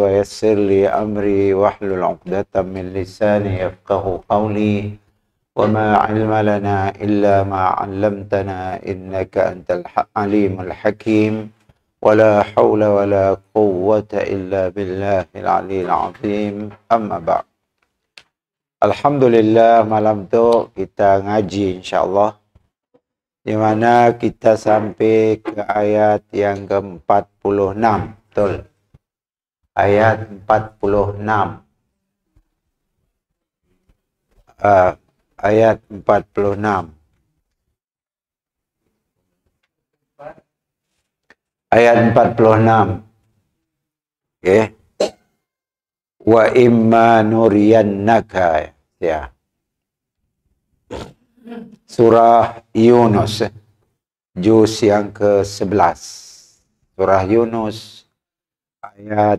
ويسر لي أمري واحلل عقدة من لساني يفقه قولي وما علم لنا إلا ما علمتنا إنك أنت العليم الحكيم ولا حول ولا قوة إلا بالله العلي العظيم أما بعد Alhamdulillah malam itu kita ngaji insyaallah di mana kita sampai ke ayat yang ke-46 betul ayat 46 uh, ah, ayat 46 ayat 46 oke. wa imma nuriyannaka ya surah Yunus juz yang ke-11 surah Yunus ayat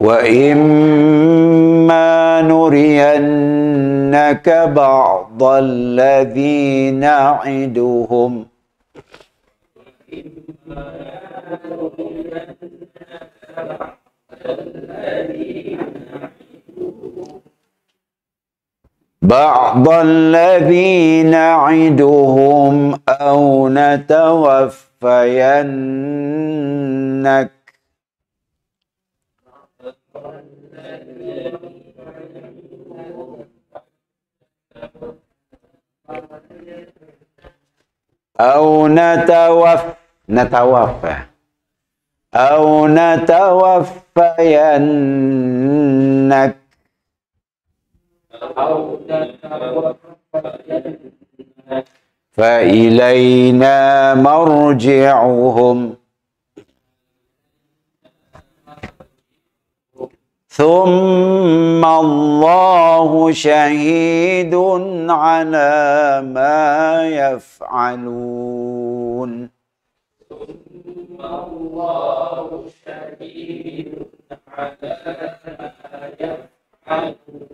واما نرينك بعض الذي نعدهم بعض الذي نعدهم او نتوفينك أو نتوفى نتوفى أو نتوفينك فإلينا مرجعهم ثم الله شهيد على ما يفعلون ثم الله شهيد على ما يفعلون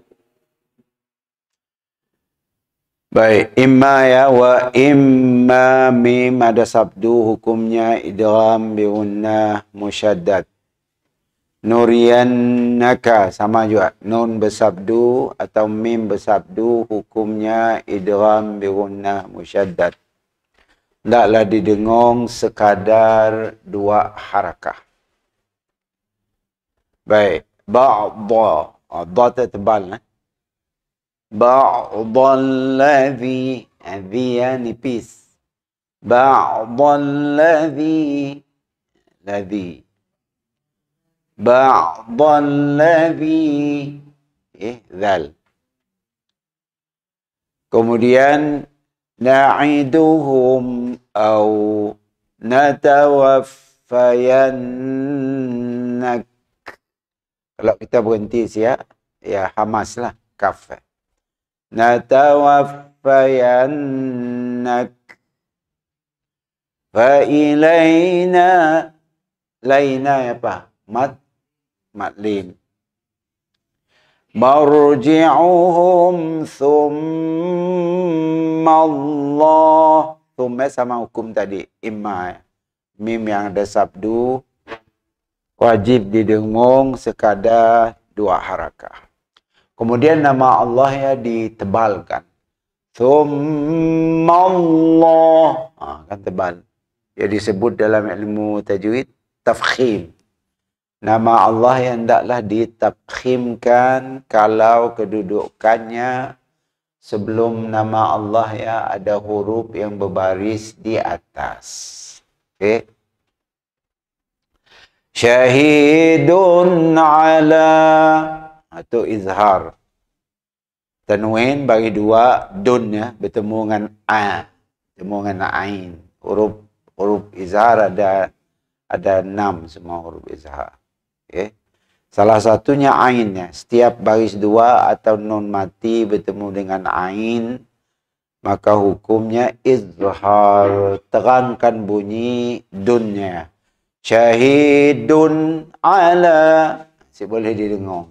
Baik, imma ya wa imma mim ada sabdu hukumnya idgham bi Nurian Naka sama juga nun bersabdu atau mim bersabdu hukumnya idgham bi gunnah musyaddad. Ndaklah didengung sekadar dua harakah. Baik, ba'dha. Ba'dha ah, tu tebal eh. Ba'dha allazi adhiya eh, eh, nipis. Ba'dha allazi ladhi, ladhi. بعض الذي ihzal. Kemudian na'iduhum au natawaffayannak. Kalau kita berhenti ya, ya Hamas lah, kafe Natawaffayannak fa ilaina laina apa? Ya Mat Madlin. Marji'uhum thumma Allah. Thumma sama hukum tadi. Imma. Mim yang ada sabdu. Wajib didengung sekadar dua harakah. Kemudian nama Allah ya ditebalkan. Thumma Allah. Ah, kan tebal. Ya disebut dalam ilmu tajwid tafkhim. Nama Allah yang taklah ditakhimkan kalau kedudukannya sebelum nama Allah ya ada huruf yang berbaris di atas. Okey. Syahidun ala atau ha, izhar. Tanwin bagi dua dun ya bertemu dengan a bertemu dengan ain. Huruf huruf izhar ada ada enam semua huruf izhar. Okay. Salah satunya ainnya Setiap baris dua atau non mati bertemu dengan ain maka hukumnya izhar terangkan bunyi dunnya. Syahidun ala saya boleh didengar.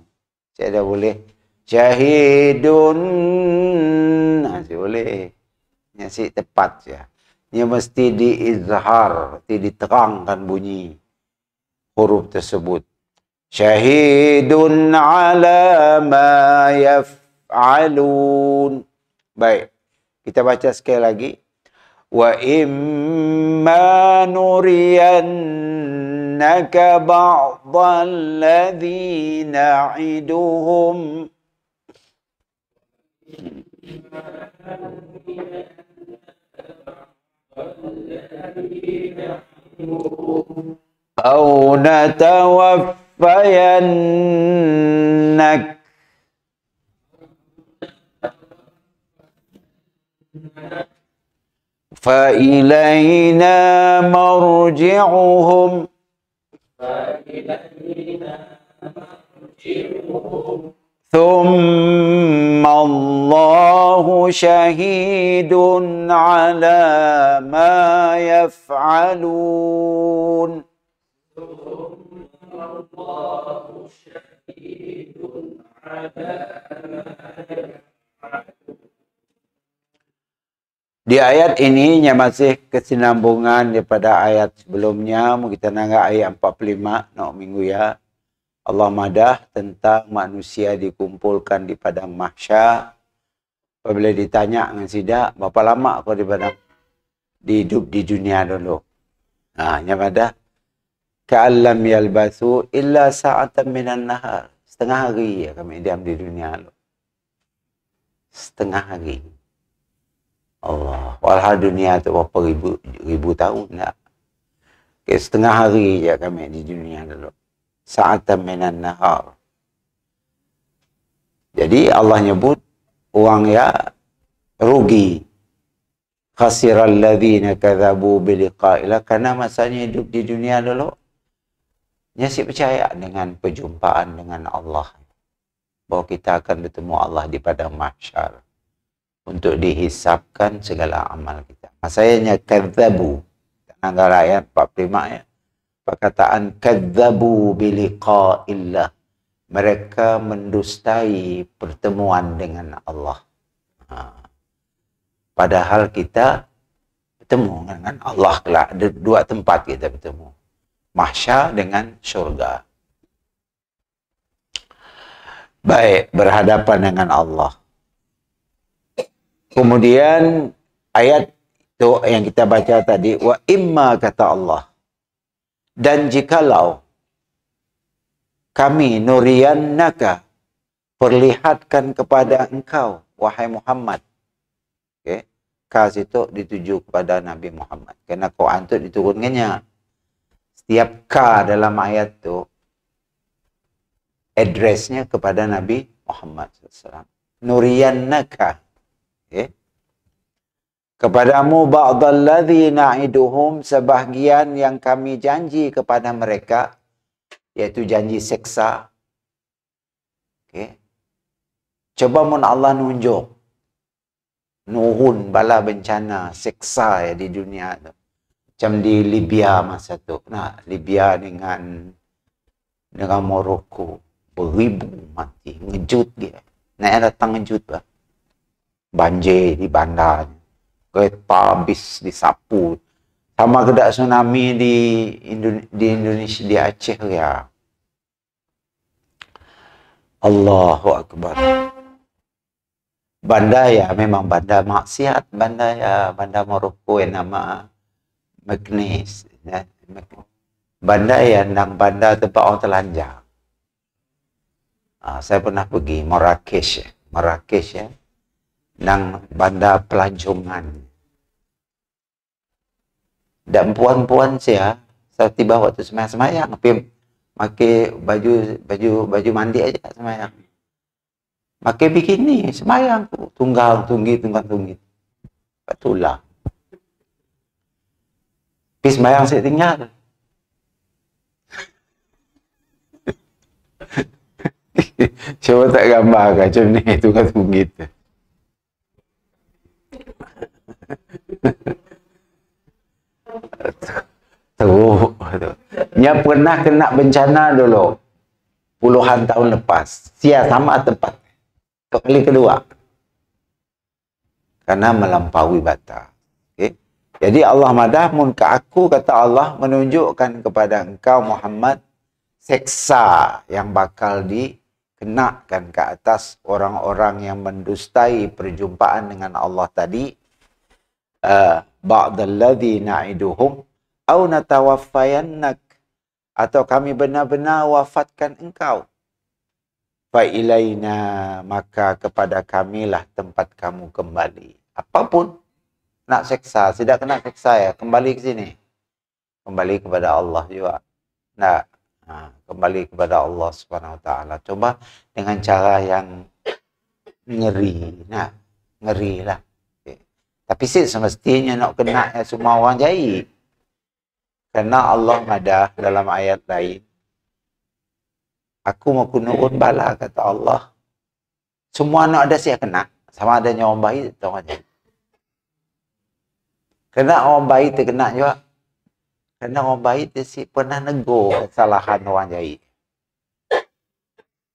Saya dah boleh. Syahidun nah, saya boleh. Yang tepat ya. Yang mesti diizhar, mesti diterangkan bunyi huruf tersebut. شهيد ala ma yaf'alun. Baik. Kita baca sekali lagi. Wa imma nuriyannaka ba'dhal ladzina iduhum. أو نتوفى فينك فإلينا مرجعهم ثم الله شهيد على ما يفعلون Di ayat ini masih kesinambungan daripada ayat sebelumnya. Kita nangga ayat 45 no minggu ya. Allah madah tentang manusia dikumpulkan di padang mahsyar. Apabila ditanya dengan sida, berapa lama kau di padang? Di hidup di dunia dulu. Nah, nyapada Ka'allam yalbathu illa sa'atan minan nahar. Setengah hari ya kami diam di dunia lo. Setengah hari. Allah. Walhal dunia tu berapa ribu, ribu tahun tak? Okay, setengah hari ya kami di dunia lo, Sa'atan minan nahar. Jadi Allah nyebut orang ya rugi. Khasiral ladzina kadzabu biliqa'ila karena masanya hidup di dunia dulu Nasib percaya dengan perjumpaan dengan Allah. Bahawa kita akan bertemu Allah di padang mahsyar. Untuk dihisapkan segala amal kita. Masayanya kadzabu. Tanda rakyat 45 ya. Perkataan kadzabu biliqa illah. Mereka mendustai pertemuan dengan Allah. Ha. Padahal kita bertemu dengan Allah. Ada dua tempat kita bertemu. mahsyar dengan surga. Baik, berhadapan dengan Allah. Kemudian ayat itu yang kita baca tadi, wa imma kata Allah. Dan jikalau kami nurian naga perlihatkan kepada engkau wahai Muhammad. Okey. Kas itu dituju kepada Nabi Muhammad. Karena kau itu diturunkannya setiap ka dalam ayat tu addressnya kepada Nabi Muhammad SAW. Nurian naka. Okay. Kepadamu ba'dalladhi na'iduhum sebahagian yang kami janji kepada mereka. Iaitu janji seksa. Okay. Coba mun Allah nunjuk. Nuhun bala bencana seksa ya di dunia tu. Macam di Libya masa tu. Nah, Libya dengan dengan Morocco. Beribu mati. Ngejut dia. Nak datang ngejut lah. Banjir di bandar. Kereta habis disapu. Sama kedak tsunami di, Indone di Indonesia, di Aceh ya. Allahu Akbar. Bandar ya, memang bandar maksiat. Bandar ya, bandar Morocco yang nama magnes ya. bandar yang dalam bandar tempat orang telanjang ha, saya pernah pergi Marrakesh ya. Marrakesh ya nang bandar pelancongan dan puan-puan saya ha, saya tiba waktu semayang-semayang pim pakai baju baju baju mandi aja semayang pakai bikini semayang tunggal tunggi tunggal tunggi patulah Bismayang sik tinggal. Coba tak gambar kacau ni itu kan begitu. Teruk tu. Dia pernah kena bencana dulu. Puluhan tahun lepas. Sia sama tempat. Kali kedua. Karena melampaui batas. Jadi Allah madahmun ke aku, kata Allah menunjukkan kepada engkau Muhammad seksa yang bakal dikenakan ke atas orang-orang yang mendustai perjumpaan dengan Allah tadi. Eh, Ba'dalladhi na'iduhum au natawaffayannak atau kami benar-benar wafatkan engkau. ilainya maka kepada kamilah tempat kamu kembali. Apapun nak seksa, tidak kena seksa ya, kembali ke sini. Kembali kepada Allah juga. Nah, kembali kepada Allah Subhanahu wa taala. Coba dengan cara yang ngeri. Nah, ngeri lah. Okay. Tapi sih semestinya nak kena ya semua orang jahil. Karena Allah ada dalam ayat lain. Aku mau nurun bala kata Allah. Semua anak ada sih kena. Sama adanya orang baik itu aja. Kena orang baik terkena juga. Kena orang baik tersik pernah negur kesalahan orang jahit.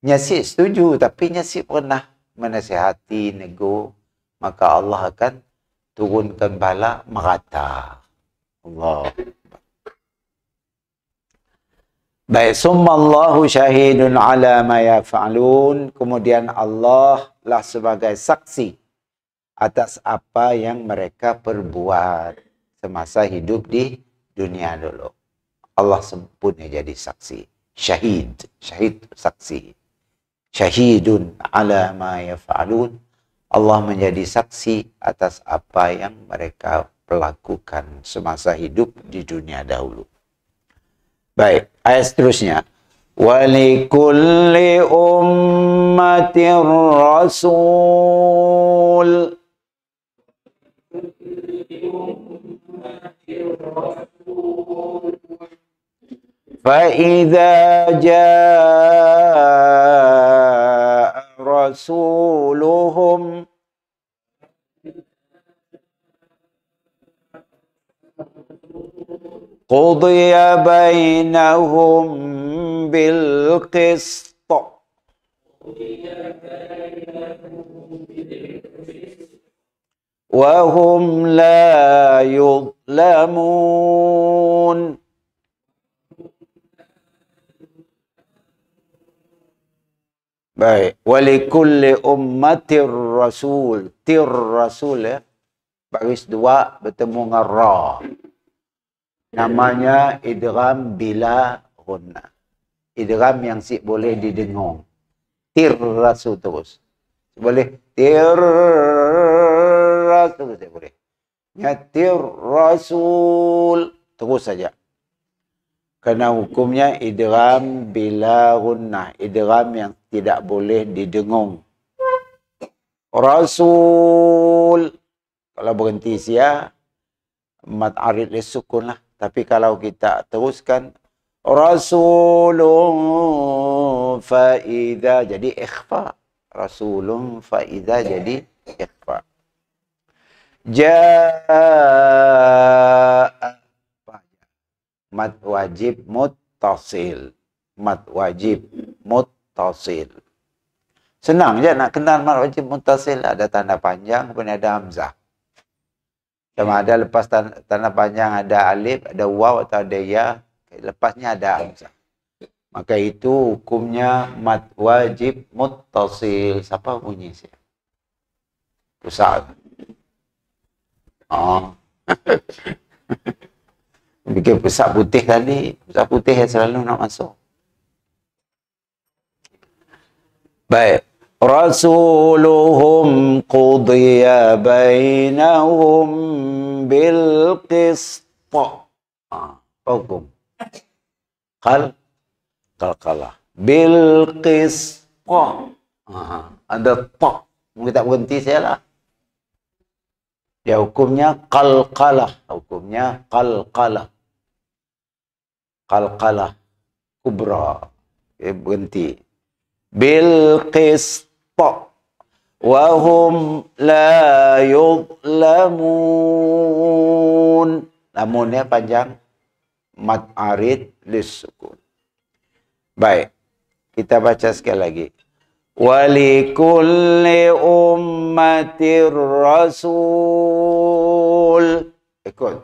Nyasik setuju tapi nyasik pernah menasihati negur. Maka Allah akan turunkan bala merata. Allah. Baik, summa Allahu syahidun ala ma yaf'alun. Kemudian Allah lah sebagai saksi. atas apa yang mereka perbuat semasa hidup di dunia dulu. Allah sempurna jadi saksi. Syahid. Syahid saksi. Syahidun ala ma yafa'alun. Allah menjadi saksi atas apa yang mereka lakukan semasa hidup di dunia dahulu. Baik, ayat seterusnya. Walikulli فإذا جاء رسولهم قضي بينهم بالقسط وهم لا يظلمون Baik, walikulli ummatir rasul, tir rasul ya. Baris dua bertemu dengan ra. Namanya idram bila guna. Idram yang si boleh didengung. Tir rasul terus. Boleh tir terus saja boleh. Nyatir Rasul. Terus saja. Kerana hukumnya idram bila gunnah. Idram yang tidak boleh didengung. Rasul. Kalau berhenti sia, mat arid sukun lah. Tapi kalau kita teruskan, Rasulun fa'idha. Jadi ikhfa. Rasulun fa'idha. Jadi ikhfa. jaa mat wajib muttasil mat wajib muttasil senang je nak kenal mat wajib muttasil ada tanda panjang kemudian ada hamzah sama ada lepas tanda, tanda panjang ada alif ada waw atau ada ya lepasnya ada hamzah maka itu hukumnya mat wajib muttasil siapa bunyi saya pusat Oh. Bikin besar putih tadi, besar putih yang selalu nak masuk. Baik. Rasuluhum qudiya bainahum bil po. Ah, hukum. Kal kalkalah. Bil po. Ah, ada Mungkin tak berhenti saya lah. Ya hukumnya qalqalah, hukumnya qalqalah. Qalqalah kubra. Ya, berhenti. Bil qista wa hum la yudlamun. Namunnya panjang mat arid lisukun. Baik, kita baca sekali lagi. ولكل أمة رسول كل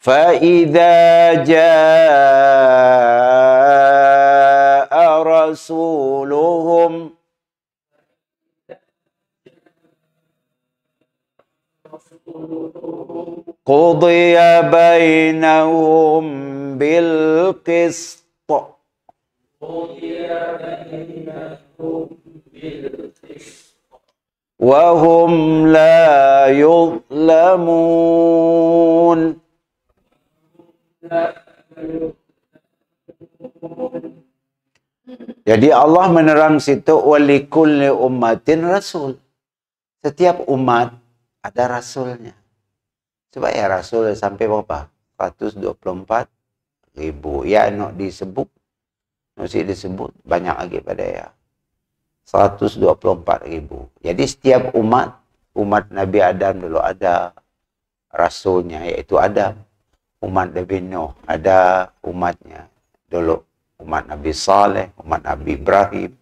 فإذا جاء رسولهم قضي بينهم بالقسط وهم لا يظلمون Jadi Allah menerang situ walikulli ummatin rasul. Setiap umat ada rasulnya coba ya rasul sampai berapa 124 ribu ya nak disebut masih disebut banyak lagi pada ya 124 ribu jadi setiap umat umat Nabi Adam dulu ada rasulnya yaitu Adam umat Nabi Nuh ada umatnya dulu umat Nabi Saleh umat Nabi Ibrahim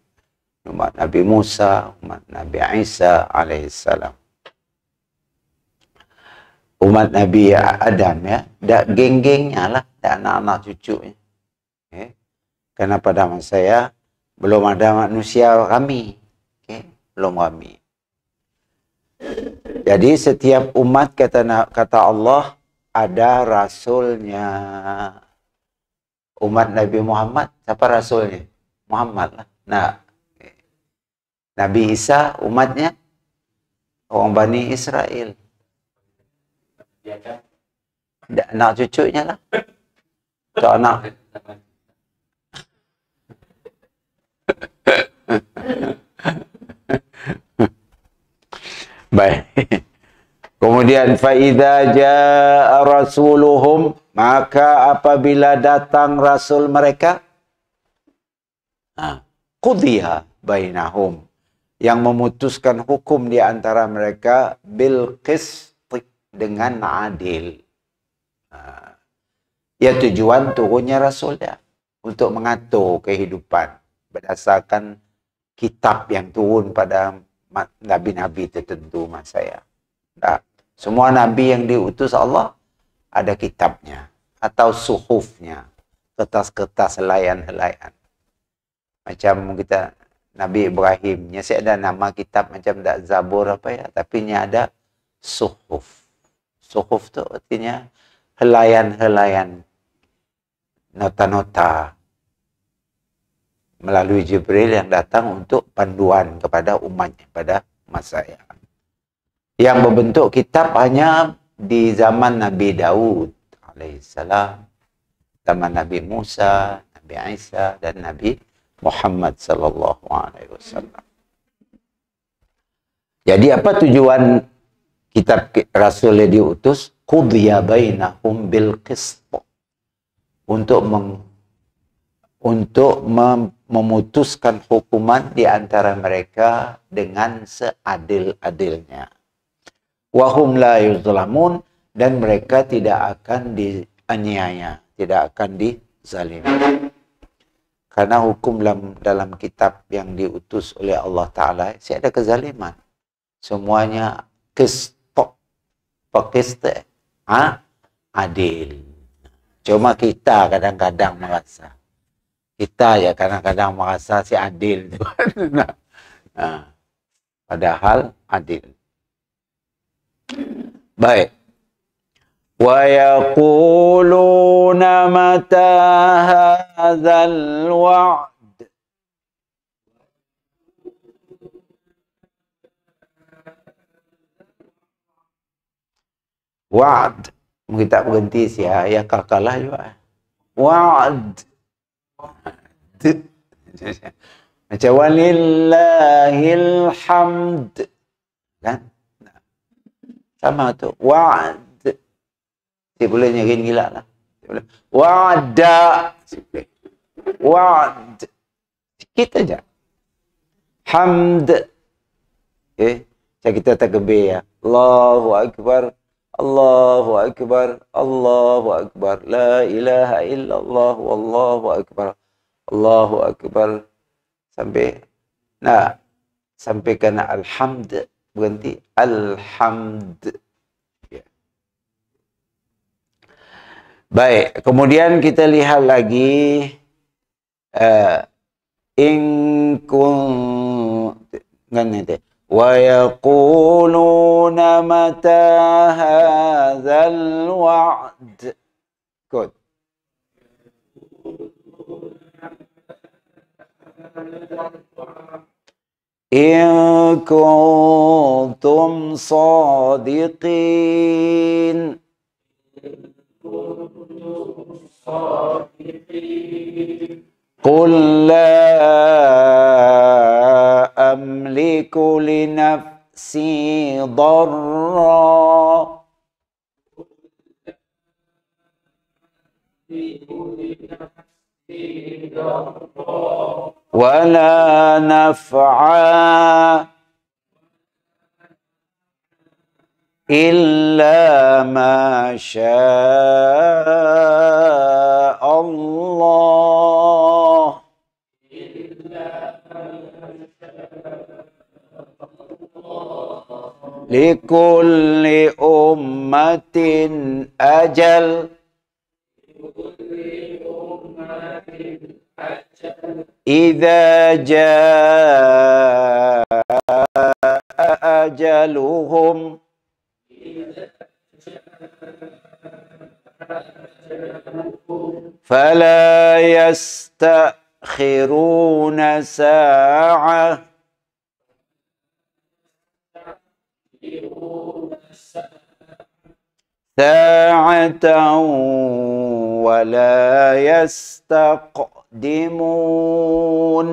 umat Nabi Musa umat Nabi Isa alaihissalam umat Nabi ya, Adam ya, tidak geng-gengnya lah, anak-anak cucunya. Okay. Karena pada masa saya belum ada manusia kami, okay. belum kami. Jadi setiap umat kata kata Allah ada rasulnya. Umat Nabi Muhammad siapa rasulnya? Muhammad lah. Nah, Nabi Isa umatnya orang Bani Israel ya kan, nak cucunya lah. Untuk nak, Baik. Kemudian faida jaa rasuluhum maka apabila datang rasul mereka qudhiya bainahum yang memutuskan hukum di antara mereka bil qist dengan adil. Nah, ya tujuan turunnya Rasul ya untuk mengatur kehidupan berdasarkan kitab yang turun pada nabi-nabi tertentu mas saya. Nah, semua nabi yang diutus Allah ada kitabnya atau suhufnya, kertas-kertas helaian-helaian. Macam kita Nabi Ibrahimnya, saya ada nama kitab macam tak Zabur apa ya, tapi ini ada suhuf. Sukuf itu artinya helaian-helaian nota-nota melalui Jibril yang datang untuk panduan kepada umatnya pada masa yang yang berbentuk kitab hanya di zaman Nabi Daud alaihissalam zaman Nabi Musa, Nabi Isa dan Nabi Muhammad sallallahu alaihi wasallam. Jadi apa tujuan kitab Rasulnya diutus qudhiya bainahum bil qist untuk meng, untuk mem, memutuskan hukuman di antara mereka dengan seadil-adilnya. Wahum la yuzlamun dan mereka tidak akan dianiaya, tidak akan dizalimi. Karena hukum dalam, dalam kitab yang diutus oleh Allah Ta'ala, si ada kezaliman. Semuanya kis pekis ha? adil. Cuma kita kadang-kadang merasa kita ya kadang-kadang merasa si adil nah, padahal adil. Baik. Wa'd. Mungkin tak berhenti ya Ya, kakalah juga. Wa'd. Macam walillahil hamd. Kan? Sama tu. Wa'd. Dia boleh nyerin gila lah. Wa'da. Wa'd. Sikit aja. Hamd. Okay. Eh, macam kita takbir ya. Allahu Akbar. Allahu Akbar, Allahu Akbar, La ilaha illallah, Wallahu Akbar, Allahu Akbar. Sampai, nah, sampai kena Alhamd, berhenti Alhamd. Ya. Baik, kemudian kita lihat lagi, uh, in kun, ngan nanti, ويقولون متى هذا الوعد Good. إن كنتم صادقين إن كنتم صادقين قل لا أملك لنفسي ضرا ولا نفعا إلا ما شاء الله لكل أمة أجل إذا جاء أجلهم فلا يستأخرون ساعة ساعة ولا يستقدمون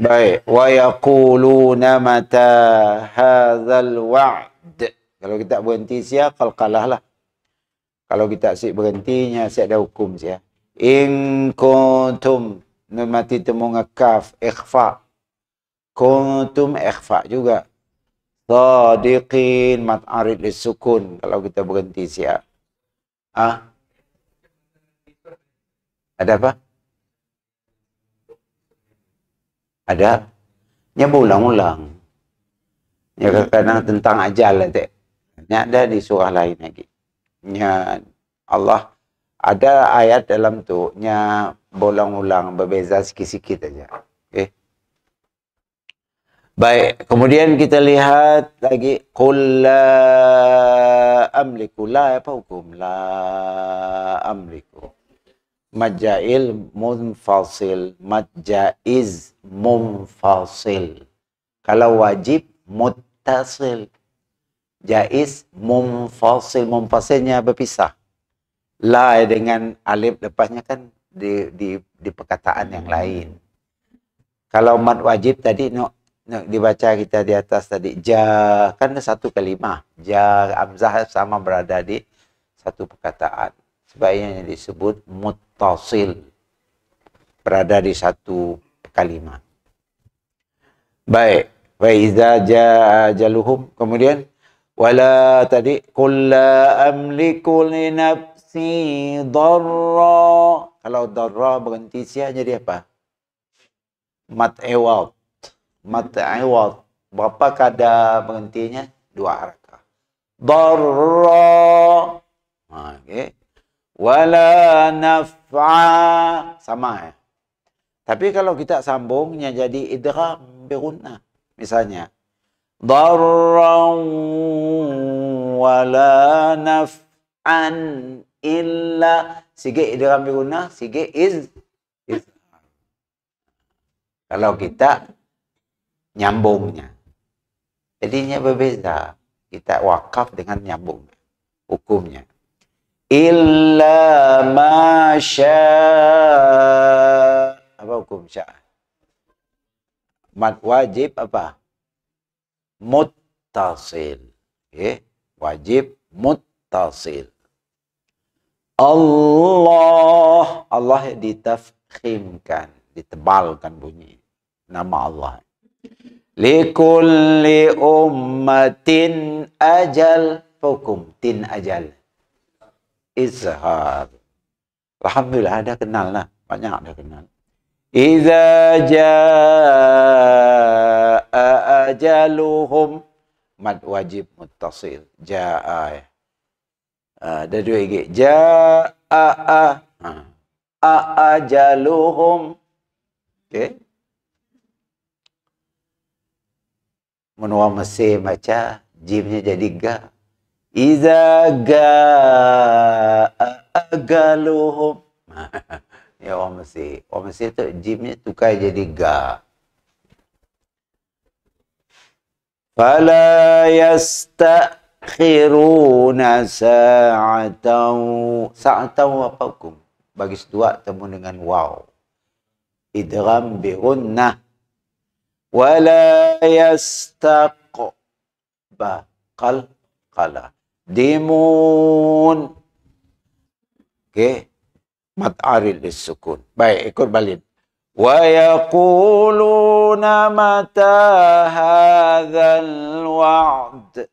Baik, wa yaquluna mata hadzal wa'd. Kalau kita berhenti sia kalah lah. Kalau kita si berhentinya si ada hukum sia. In kuntum nun mati temu ngakaf ikhfa kuntum ikhfa juga. Sadiqin mat arid sukun kalau kita berhenti siap. Ah. Ada apa? Ada. Nya ulang-ulang. Ya, ya kadang tentang ajal ada. Nya ada di surah lain lagi. Nya Allah ada ayat dalam tu nya bolang ulang berbeza sikit-sikit aja. Baik, kemudian kita lihat lagi qul la amliku la apa hukum la amliku majail munfasil majaiz munfasil kalau wajib muttasil jaiz munfasil munfasilnya berpisah la dengan alif lepasnya kan di di di perkataan yang lain kalau mad wajib tadi no Nah, dibaca kita di atas tadi ja kan satu kalimah ja amzah sama berada di satu perkataan sebaiknya disebut muttasil berada di satu kalimat baik wa iza ja jaluhum kemudian wala tadi kulla amliku li nafsi darra kalau darra berhenti sia jadi apa mat ewad mata iwad berapa kadar berhentinya dua harakah darra ha okey wala naf'a sama ya tapi kalau kita sambungnya jadi idgham birunna misalnya darra wala naf'an illa sikit idgham birunna sikit iz, iz. kalau kita nyambungnya. Jadinya berbeda. Kita wakaf dengan nyambung hukumnya. Illa ma apa hukum Mat wajib apa? Muttasil. Okay. Wajib muttasil. Allah Allah ditafkhimkan, ditebalkan bunyi nama Allah. Likulli ummatin ajal hukum tin ajal. Izhar. Alhamdulillah ada kenal lah. Banyak ada kenal. Iza jaa ajaluhum mad wajib muttasil. Jaa. Uh, eh. ada ah, dua lagi. Jaa a ah, a ah. ajaluhum. Okey. menua mesir baca jimnya jadi ga iza ga agaluhum ya orang mesir orang mesir tu jimnya tukar jadi ga fala yastakhiruna sa'atau sa'atau apa hukum bagi setuak temu dengan wow idram bi ولا يستقبل قلا ديمون ما تعرف للسكون باي ikut بالين ويقولون متى هذا الوعد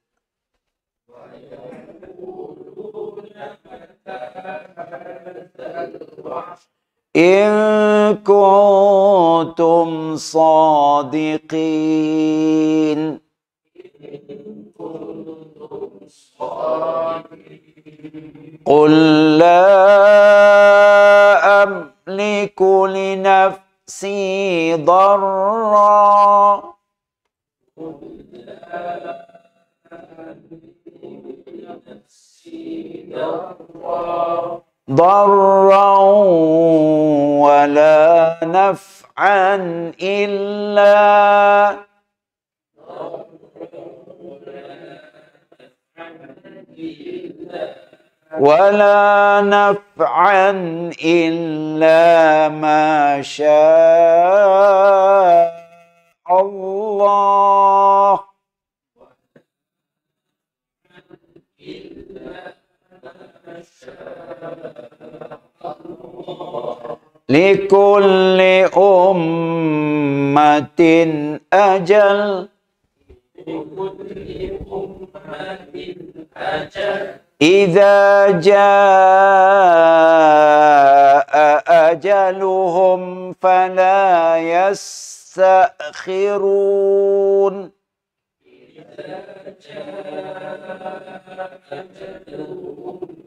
ويقولون متى هذا الوعد إن كنتم صادقين قل لا أملك لنفسي ضرا قل لا أملك لنفسي ضرا ضرا ولا نفعا إلا ولا نفعا إلا ما شاء الله لكل أمة أجل إذا جاء أجلهم فلا يستأخرون إذا جاء أجلهم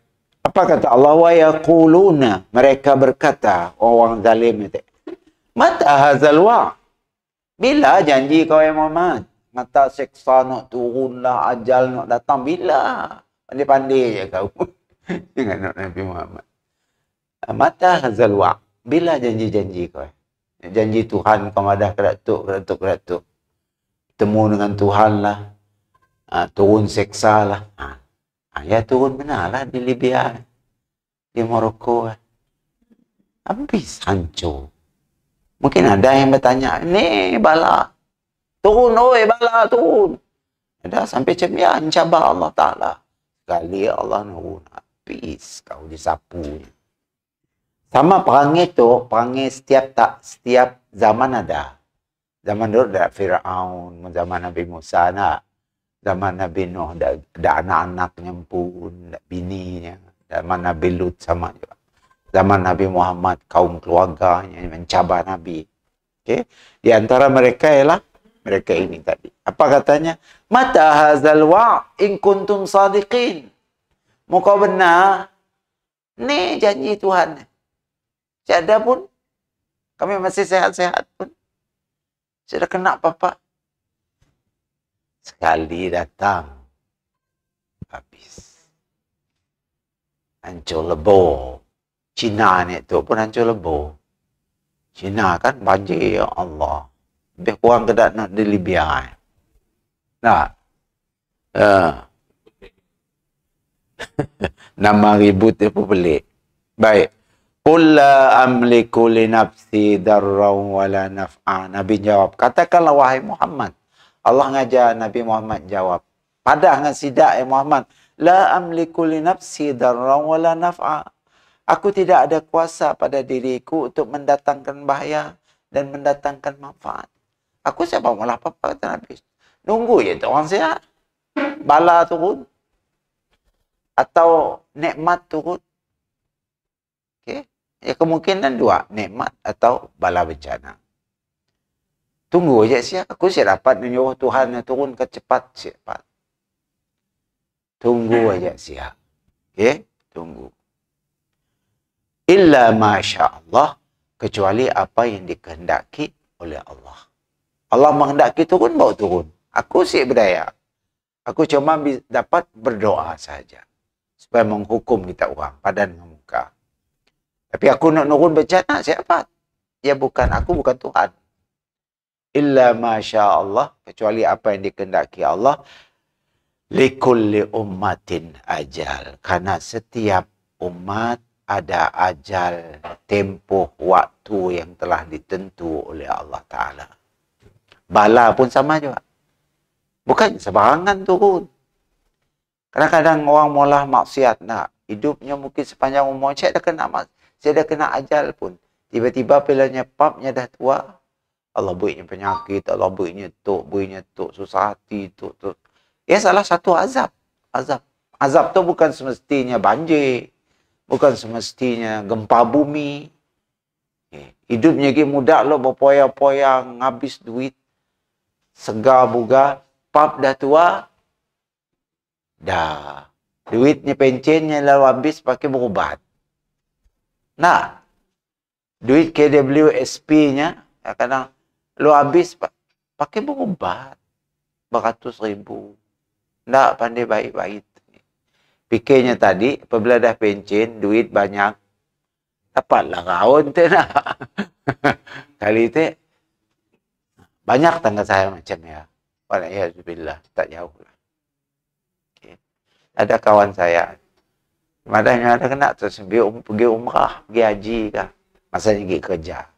Apa kata Allah wa yaquluna mereka berkata orang zalim itu. Mata hazal wa. Bila janji kau ya Muhammad? Mata seksa nak lah, ajal nak datang bila? Pandai-pandai je kau. Dengan nak Nabi Muhammad. Mata hazal wa. Bila janji-janji kau? Ya? Janji Tuhan kau madah keratuk, keratuk, keratuk. Temu dengan Tuhan lah. Ha, turun seksa lah. Ha, Ayah ya turun benarlah di Libya, di Maroko, Habis hancur. Mungkin ada yang bertanya, ni bala. Turun, oi bala, turun. Ada sampai macam ya, mencabar Allah Ta'ala. Sekali Allah nurun, habis kau disapu. Sama perang itu, perang setiap tak setiap zaman ada. Zaman dulu ada Fir'aun, zaman Nabi Musa nak. Zaman Nabi Nuh, ada anak-anaknya pun, ada bininya. Zaman Nabi Lut sama juga. Zaman Nabi Muhammad, kaum keluarganya mencabar Nabi. Oke? Di antara mereka ialah mereka ini tadi. Apa katanya? Mata hazal wa' in kuntum sadiqin. Muka benar. Ni janji Tuhan. Siapa pun. Kami masih sehat-sehat pun. Sudah kena apa? Sekali datang, habis. Hancur lebur. Cina ni tu pun hancur lebur. Cina kan banjir, ya Allah. Lebih kurang ke nak di Libya. Eh? Nak? Ha. Nama ribut dia pun pelik. Baik. Kula amliku li nafsi darraw naf'a. Nabi jawab, katakanlah wahai Muhammad. Allah ngajar Nabi Muhammad jawab. Padah dengan sidak ya Muhammad. La amliku li nafsi darran wala naf'a. Aku tidak ada kuasa pada diriku untuk mendatangkan bahaya dan mendatangkan manfaat. Aku siapa malah apa kata Nabi. Nunggu je tu orang sihat. Bala turun. Atau nikmat turun. Okay. Ya kemungkinan dua. Nikmat atau bala bencana. Tunggu aja sih, aku sih dapat nyuruh Tuhan turun ke cepat sih cepat. Tunggu aja hmm. sih. Oke, okay? tunggu. Illa masya Allah kecuali apa yang dikehendaki oleh Allah. Allah menghendaki turun mau turun. Aku sih berdaya. Aku cuma dapat berdoa saja supaya menghukum kita orang padan muka. Tapi aku nak turun bencana siapa? Ya bukan aku bukan Tuhan illa masya Allah kecuali apa yang dikendaki Allah likulli ummatin ajal karena setiap umat ada ajal tempoh waktu yang telah ditentu oleh Allah Ta'ala bala pun sama juga bukan sembarangan turun kadang-kadang orang mula maksiat nak hidupnya mungkin sepanjang umur saya dah kena maksiat saya dah kena ajal pun tiba-tiba pilanya papnya dah tua Allah buiknya penyakit, Allah buiknya tok, buiknya tok, susah hati, tok, tok. Ya salah satu azab. Azab. Azab tu bukan semestinya banjir. Bukan semestinya gempa bumi. Eh, hidupnya ke muda lo berpoyang-poyang, ngabis duit. Segar bugar. Pap dah tua. Dah. Duitnya pencennya lalu habis pakai berubat. Nah. Duit KWSP-nya kadang-kadang Lo habis, Pakai mong ubat. Beratus ribu. ndak pandai baik-baik. Pikirnya tadi, apabila dah pencin, duit banyak, dapatlah kawan tu nah. Kali tu, banyak tangga saya macam ya. Walaikumsalam, tak jauh lah. Okay. Ada kawan saya, Madanya ada kena terus pergi, um-, pergi umrah, pergi haji kah. masa pergi kerja.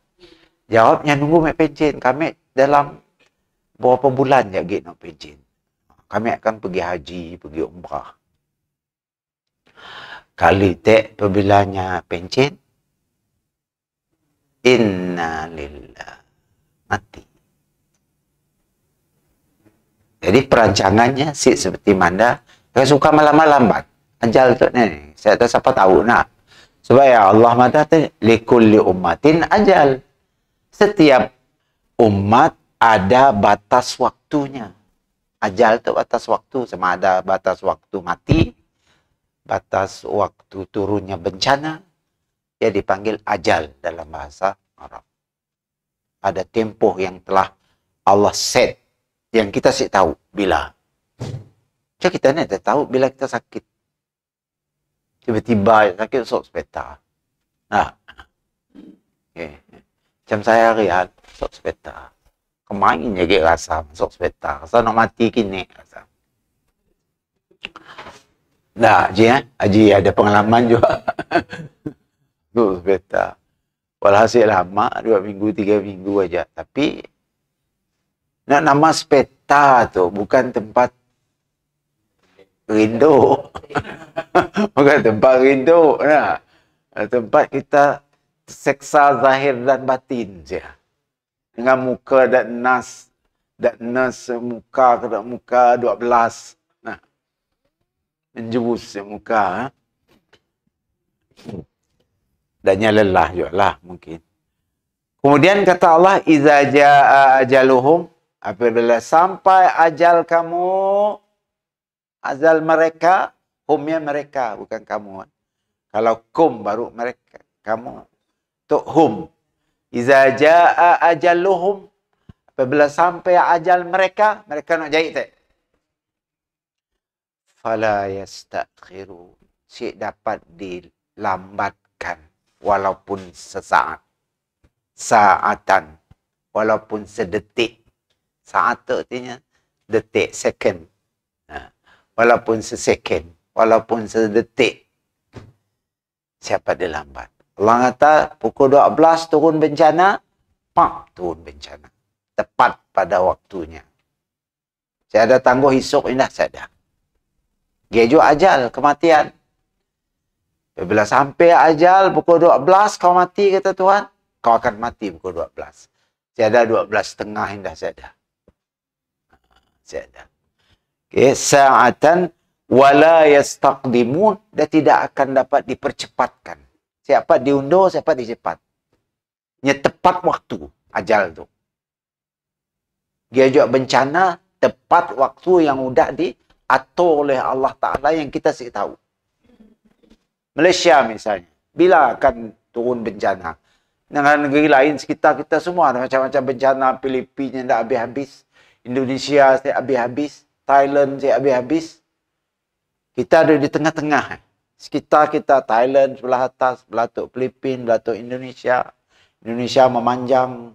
Jawabnya nunggu mek pencin. Kami dalam beberapa bulan je git nak pencin. Kami akan pergi haji, pergi umrah. Kali tek pebilanya pencin. Inna lillah. Mati. Jadi perancangannya sih seperti mana? Kalau suka malam-malam bat. Ajal tu ni. Saya tak siapa tahu nak. Sebab ya Allah mata tu likulli ummatin ajal. Setiap umat ada batas waktunya. Ajal itu batas waktu, sama ada batas waktu mati, batas waktu turunnya bencana, ya dipanggil ajal dalam bahasa Arab. Ada tempo yang telah Allah set, yang kita sih tahu bila. kita nanti tahu bila kita sakit. Tiba-tiba sakit sok sepeta. Nah. Okay. Macam saya hari ah, masuk sepeta. Kemain je rasa masuk sepeta. Rasa nak mati kini rasa. Dah, Haji eh? Haji ada pengalaman juga. Masuk sepeta. Walhasil lama, dua minggu, tiga minggu aja. Tapi, nak nama sepeta tu bukan tempat rindu. bukan tempat rindu. Nah. Tempat kita seksa zahir dan batin je. Dengan muka dan nas dan nas muka ke muka 12. Nah. Menjebus muka. Ha. dan lelah juga lah mungkin. Kemudian kata Allah, Iza ja'a ajaluhum, apabila sampai ajal kamu, ajal mereka, humnya mereka, bukan kamu. Kalau kum baru mereka, kamu untuk hum. Iza ja'a ajaluhum. Apabila sampai ajal mereka, mereka nak jahit tak? Fala yastakhiru. Si dapat dilambatkan. Walaupun sesaat. Saatan. Walaupun sedetik. Saat tu artinya detik, second. Ha. Walaupun sesecond, Walaupun sedetik. Siapa dilambat? Allah kata pukul 12 turun bencana, pak turun bencana. Tepat pada waktunya. Saya ada tangguh hisuk indah saya dah. Gejo ajal kematian. Bila sampai ajal pukul 12 kau mati kata Tuhan, kau akan mati pukul 12. Saya ada 12 setengah indah saya dah. Saya ada. Okay, sa'atan wala yastaqdimun dan tidak akan dapat dipercepatkan Siapa diundur, siapa dicepat. Nya tepat waktu ajal tu. Dia juga bencana tepat waktu yang udah diatur oleh Allah Ta'ala yang kita sih tahu. Malaysia misalnya. Bila akan turun bencana? Dengan negeri lain sekitar kita semua ada macam-macam bencana. Filipina tidak habis-habis. Indonesia tidak habis-habis. Thailand tidak habis-habis. Kita ada di tengah-tengah. sekitar kita Thailand sebelah atas, tu Filipin, tu Indonesia. Indonesia memanjang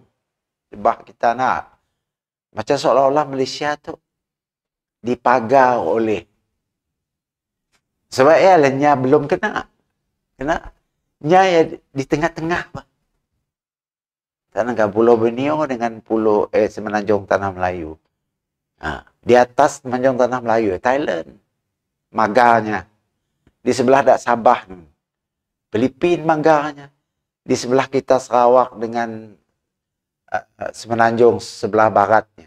lebah kita nak. Macam seolah-olah Malaysia tu dipagar oleh. Sebab ya lenya lah, belum kena. Kena nya ya di tengah-tengah. Tanah Pulau Benio dengan Pulau eh, Semenanjung Tanah Melayu. Ha. Di atas Semenanjung Tanah Melayu, Thailand. maganya Di sebelah dak Sabah. Hmm. Filipin mangganya. Di sebelah kita Sarawak dengan uh, Semenanjung sebelah baratnya.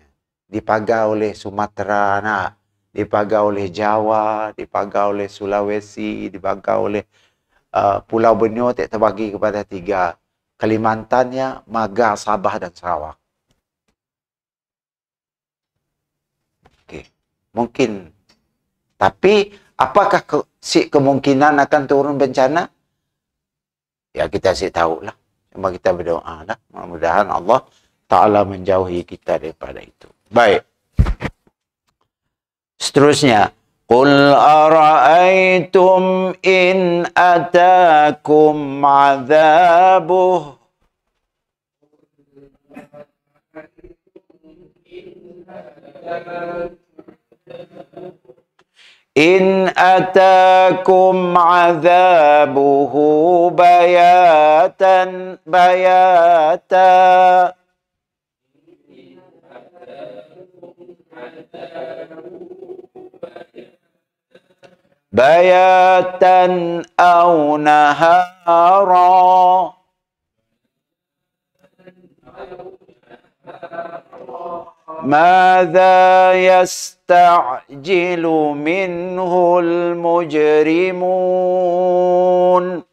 Dipaga oleh Sumatera, nah. dipaga oleh Jawa, dipaga oleh Sulawesi, dipaga oleh uh, Pulau Borneo terbagi kepada tiga. Kalimantannya, Maga, Sabah dan Sarawak. Oke, okay. mungkin. Tapi apakah si kemungkinan akan turun bencana? Ya kita sih tahulah. Cuma kita berdoa lah. Mudah-mudahan Allah Ta'ala menjauhi kita daripada itu. Baik. Seterusnya. Qul ara'aitum in atakum azabuh. Thank you. إن أتاكم عذابه بياتا بياتا بياتا أو نهارا ماذا يستعجل منه المجرمون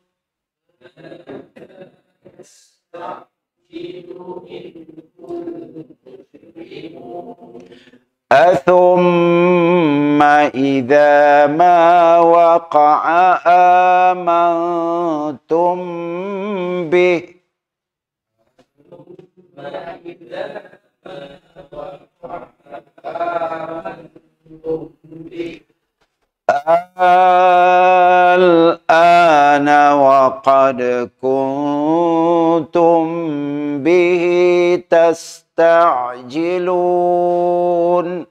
أثم إذا ما وقع آمنتم به الآن وقد كنتم به تستعجلون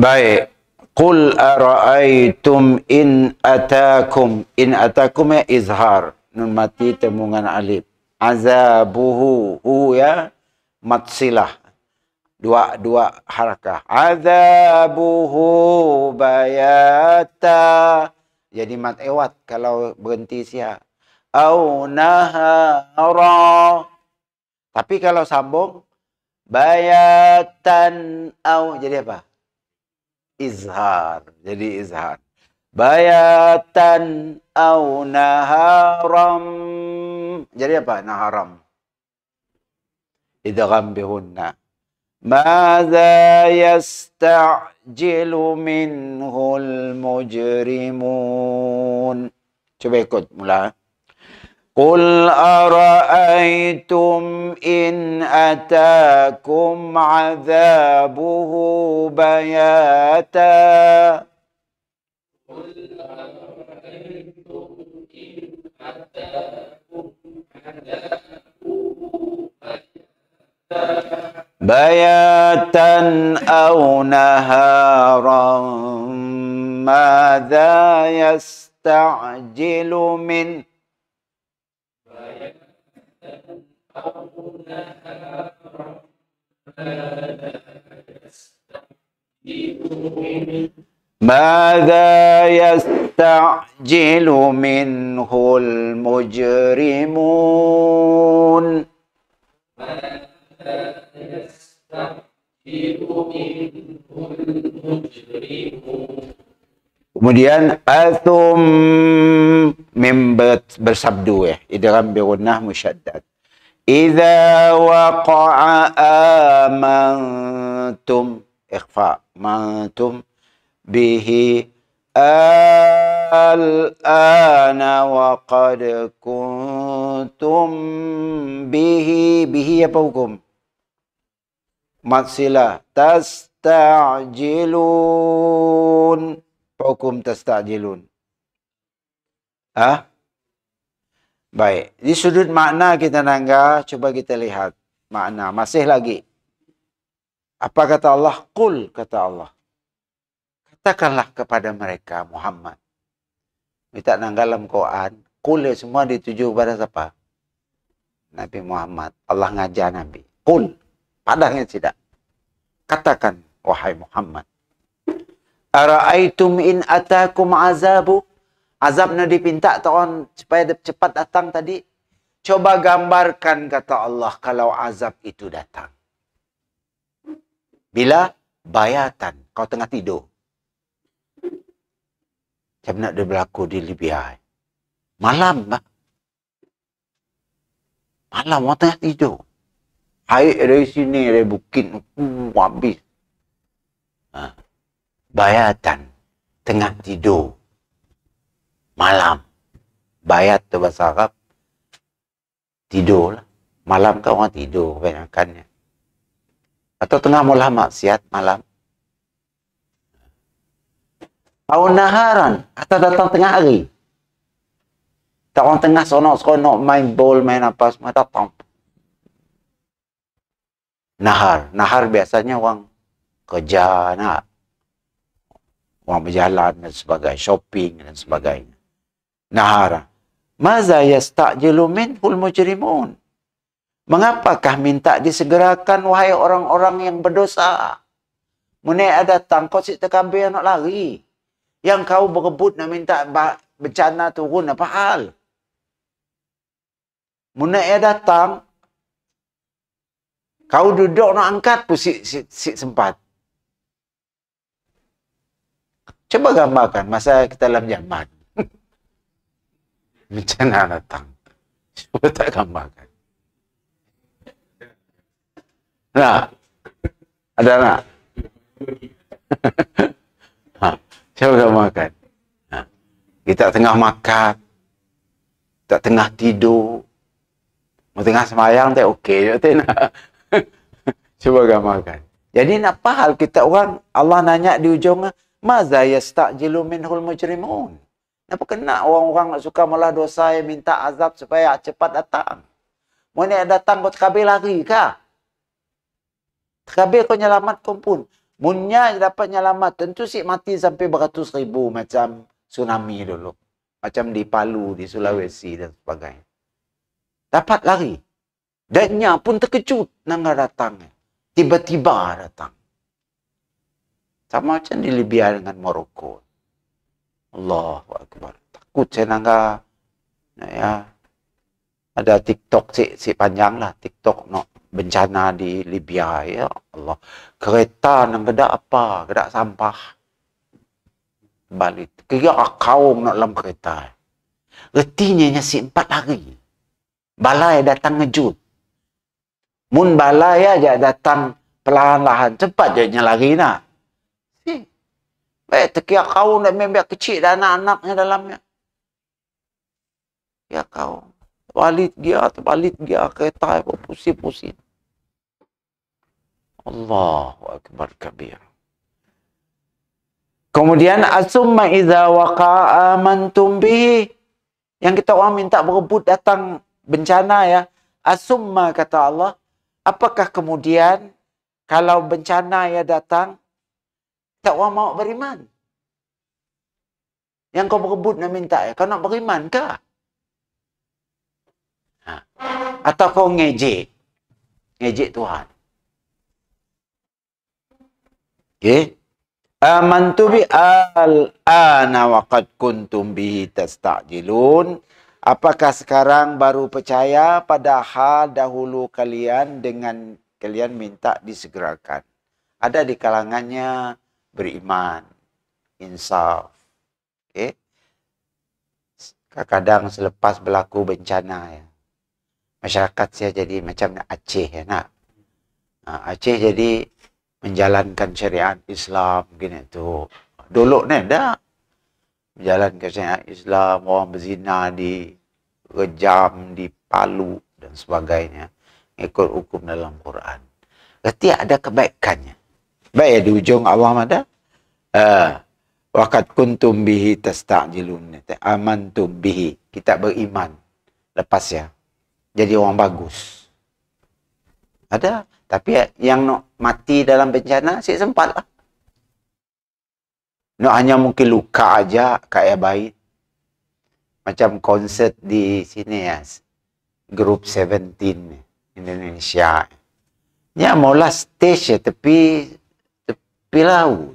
Baik. Qul ara'aitum in atakum. In atakum ya izhar. Nun mati temungan alif. Azabuhu. Hu ya matsilah. Dua, dua harakah. Azabuhu bayata. Jadi mat ewat kalau berhenti sia. Au nahara. Tapi kalau sambung. Bayatan au. Jadi apa? izhar. Jadi izhar. Bayatan au naharam. Jadi apa? Naharam. Idgham bihunna. Mada yasta'jilu minhul mujrimun. Coba ikut mula. قل أرأيتم إن أتاكم عذابه بياتا قل أرأيتم إن أتاكم عذابه بياتا بياتا أو نهارا ماذا يستعجل منه ماذا يستعجل منه المجرمون Kemudian athum mim bersabdu ya, idgham bi musyaddad. إذا وقع آمنتم إخفاء منتم به الآن وقد كنتم به به يبوكم مصلة تستعجلون بوكم تستعجلون ها Baik, di sudut makna kita nangga, coba kita lihat makna. Masih lagi. Apa kata Allah? Kul kata Allah. Katakanlah kepada mereka Muhammad. Minta nangga dalam Quran. Kul ya, semua dituju pada siapa? Nabi Muhammad. Allah ngajar Nabi. Kul. Padahnya tidak. Katakan, wahai Muhammad. Ara'aitum in atakum azabu azab nak dipinta tuan supaya cepat datang tadi. Coba gambarkan kata Allah kalau azab itu datang. Bila bayatan kau tengah tidur. Macam nak dia berlaku di Libya. Malam. Malam orang tengah tidur. Air dari sini, dari bukit. Uh, habis. Ha. Bayatan. Tengah tidur malam bayat tu bahasa Arab tidur lah malam kan orang tidur kebanyakannya atau tengah mula maksiat malam atau naharan atau datang tengah hari tak orang tengah seronok-seronok main bol, main apa semua datang nahar nahar biasanya orang kerja nak orang berjalan dan sebagainya shopping dan sebagainya nahara. Maza yasta'jilu minhul mujrimun. Mengapakah minta disegerakan wahai orang-orang yang berdosa? Mune ada tangkot si tekabe nak lari. Yang kau berebut nak minta bencana turun apa hal? Mune datang, kau duduk nak angkat pun si, si, si sempat. Coba gambarkan masa kita dalam zaman. Bicara Bencana tang, Cuba tak makan. Nah, ada nak? ha, cuba makan? Ha. Kita tengah makan, kita tengah tidur, Mau tengah semayang, tak okey je. Tak nak. cuba Jadi nak apa hal kita orang, Allah nanya di ujungnya, Maza yastajilu minhul mujrimun. Kenapa kena orang-orang nak suka malah dosa yang minta azab supaya cepat datang? Mau ni datang kau terkabir lari kah? Terkabir kau nyelamat kau pun. Munnya dapat nyelamat. Tentu si mati sampai beratus ribu macam tsunami dulu. Macam di Palu, di Sulawesi dan sebagainya. Dapat lari. Dan pun terkejut nak datang. Tiba-tiba datang. Sama macam di Libya dengan Morocco. Allah Akbar. Takut saya nangga, Nah, ya. Ada TikTok si, si panjang lah. TikTok no bencana di Libya ya Allah. Kereta nak gedak apa? Gedak sampah. Balik. Kira kaum nak dalam kereta. Retinya nyasi empat hari. Balai datang ngejut. Mun balai aja datang perlahan-lahan. Cepat je nyelari nak. Baik, eh, tekiak kau dan membiak kecil dan anak-anaknya dalamnya. Ya kau. Walid dia, walid dia, kereta, pusing-pusing. Allahu Akbar kabir. Kemudian asumma idza waqa'a amantum bihi. Yang kita orang minta berebut datang bencana ya. Asumma kata Allah. Apakah kemudian kalau bencana ya datang tak mau beriman. Yang kau berebut nak minta, kau nak beriman ke? Ha. Atau kau ngejek? Ngejek Tuhan. Okay. Amantu bi al-ana waqad kuntum bihi tasta'jilun. Apakah sekarang baru percaya padahal dahulu kalian dengan kalian minta disegerakan. Ada di kalangannya beriman, insaf. Okey. Kadang-kadang selepas berlaku bencana ya. Masyarakat saya jadi macam nak Aceh ya nak. Ha, Aceh jadi menjalankan syariat Islam begini tu. Dulu ni dah menjalankan syariat Islam, orang berzina di rejam, di palu dan sebagainya. Ikut hukum dalam Quran. Berarti ada kebaikannya. Baik di ujung Allah mada. Ha. Waqad kuntum bihi tasta'jilun. Amantum bihi. Kita beriman. Lepas ya. Jadi orang bagus. Ada. Tapi yang nak mati dalam bencana, asyik sempat lah. Nak hanya mungkin luka aja kaya baik. Macam konsert di sini ya. Group 17 Indonesia. Ya, mula stage ya. Tapi tepi laut.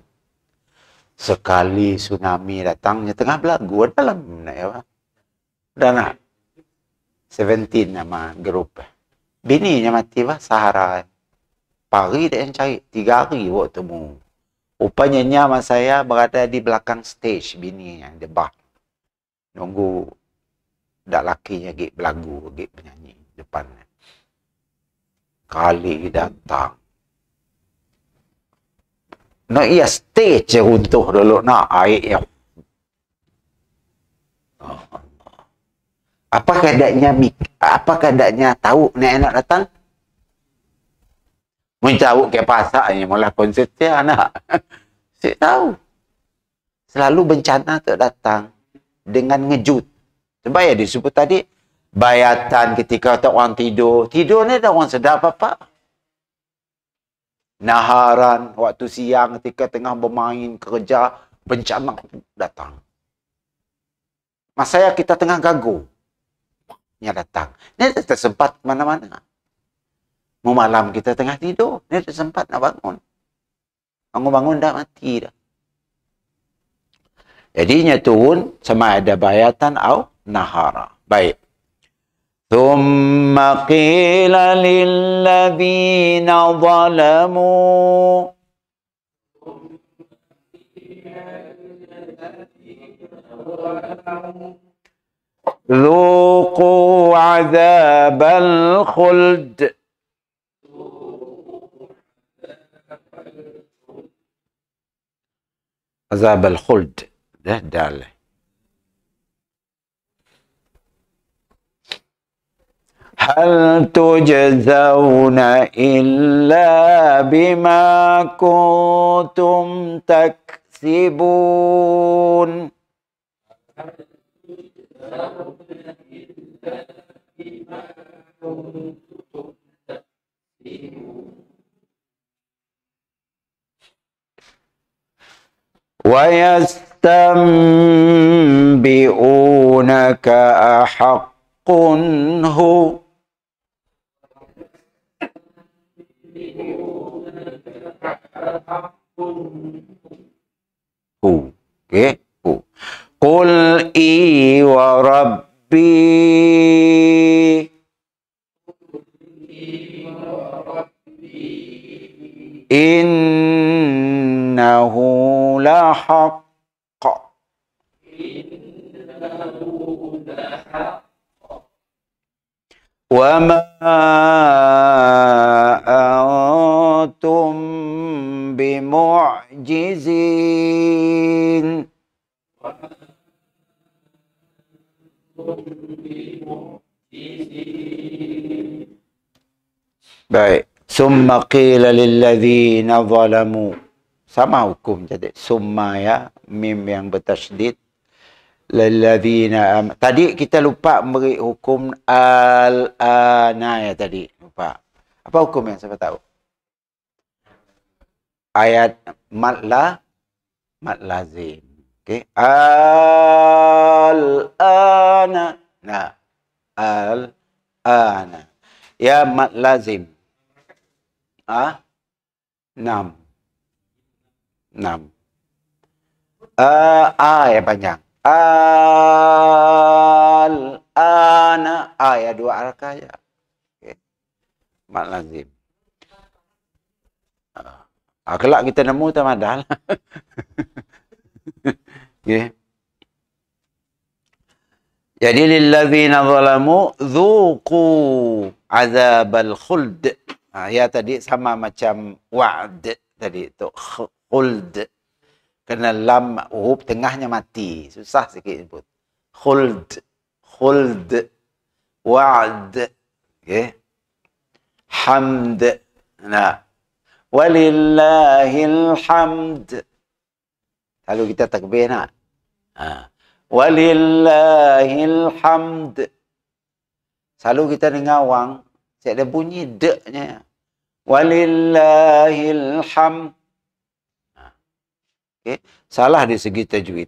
Sekali tsunami datangnya tengah berlagu dalam nak ya. Dana 17 nama grup. Eh. Bini nya mati bah Sahara. Eh. Pagi dia yang cari Tiga hari waktu mu. Upanya nyama saya berada di belakang stage bini yang debah. Nunggu dak lakinya gig belagu gig penyanyi depan. Kali datang No ia stage runtuh dulu nak air yang apa kadaknya apa kadaknya tahu ni anak datang mencau tahu ke pasak ni mula konsert anak si tahu selalu bencana tu datang dengan ngejut sebab ya disebut tadi bayatan ketika tak orang tidur tidur ni dah orang sedar apa-apa naharan, waktu siang ketika tengah bermain, kerja, bencana datang. Masa ya kita tengah gagu, nya datang. Ini tak sempat mana-mana. Mau malam kita tengah tidur, ini tak sempat nak bangun. Bangun-bangun dah mati dah. Jadinya turun sama ada bayatan atau nahara. Baik. ثم قيل للذين ظلموا ذوقوا عذاب الخلد عذاب الخلد ده داله هل تجزون إلا بما كنتم تكسبون ويستنبئونك أحق هو Hu. Okey. Hu. Qul i wa rabbi. Innahu lahaq. Innahu lahaq. وما أنتم بمعجزين Baik. Summa qila lilladzina zalamu. Sama hukum jadi. Summa ya. Mim yang bertasdid. lilladzina am tadi kita lupa beri hukum al ana ya tadi lupa apa hukum yang saya tahu ayat matla matlazim okey al ana nah al ana ya matlazim ah enam enam uh, a yang panjang al ana ayat ah, dua arkaya okay. mak lazim ah. ah, kelak kita nemu tak madal lah. okay. jadi lillazina zalamu azab al khuld ah, ya tadi sama macam wa'd tadi tu khuld kena lam huruf oh, tengahnya mati. Susah sikit sebut. Khuld. Khuld. Wa'd. Okay. Hamd. na, Walillahil hamd. Kalau kita takbir nak. Ha. Walillahil hamd. Selalu kita dengar orang, saya ada bunyi deknya. Walillahil hamd. Okay. Salah di segi tajwid.